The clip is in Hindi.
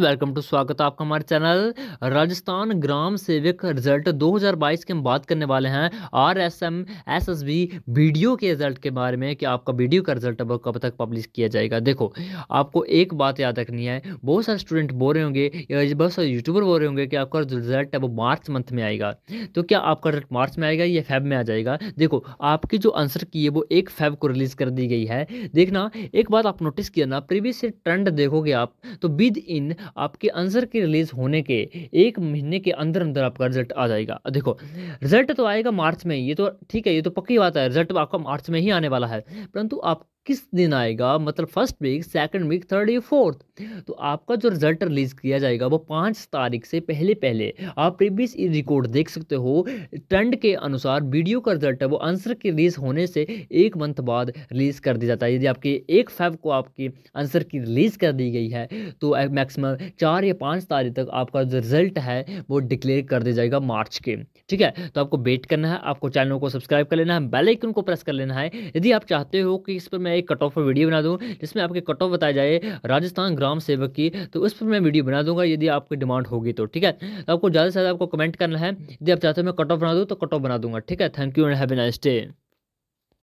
वेलकम टू स्वागत है आपका हमारे चैनल राजस्थान ग्राम सेवक रिजल्ट 2022 के हम बात करने वाले हैं R S M S S B video के रिजल्ट के बारे में कि आपका वीडियो का रिजल्ट अब कब तक पब्लिश किया जाएगा देखो आपको एक बात याद रखनी है बहुत सारे स्टूडेंट बोल रहे होंगे बहुत सारे यूट्यूबर बोल रहे होंगे कि आपका रिजल्ट है वो मार्च मंथ में आएगा तो क्या आपका रिजल्ट मार्च में आएगा या फेब में आ जाएगा देखो आपकी जो आंसर की है वो एक फेब को रिलीज़ कर दी गई है देखना एक बात आप नोटिस किया ना प्रीवियस ट्रेंड देखोगे आप तो विद इन आपके आंसर के रिलीज़ होने के एक महीने के अंदर अंदर आपका रिजल्ट आ जाएगा देखो रिजल्ट तो आएगा मार्च में ये तो ठीक है ये तो पक्की बात है रिजल्ट तो आपका मार्च में ही आने वाला है परंतु आप किस दिन आएगा मतलब first week second week third या फोर्थ तो आपका जो रिजल्ट रिलीज किया जाएगा वो पाँच तारीख से पहले पहले आप प्रीवियस रिकॉर्ड देख सकते हो ट्रेंड के अनुसार वीडियो का रिजल्ट है वो आंसर की रिलीज होने से एक मंथ बाद रिलीज कर दिया जाता है यदि आपके एक फाइव को आपकी आंसर की रिलीज कर दी गई है तो मैक्सिमम चार या पाँच तारीख तक आपका जो रिजल्ट है वो डिक्लेयर कर दिया जाएगा मार्च के ठीक है तो आपको वेट करना है आपको चैनल को सब्सक्राइब कर लेना है बेलाइकन को प्रेस कर लेना है यदि आप चाहते हो कि इस पर मैं मैं एक कट ऑफ पर वीडियो बना दूँ जिसमें आपके कट ऑफ बताया जाए राजस्थान ग्राम सेवक की तो उस पर मैं वीडियो बना दूंगा यदि आपकी डिमांड होगी तो ठीक है तो आपको ज़्यादा से ज़्यादा आपको कमेंट करना है यदि आप चाहते हो मैं कट ऑफ बना दूँ तो कट ऑफ बना दूंगा ठीक है thank you and have nice day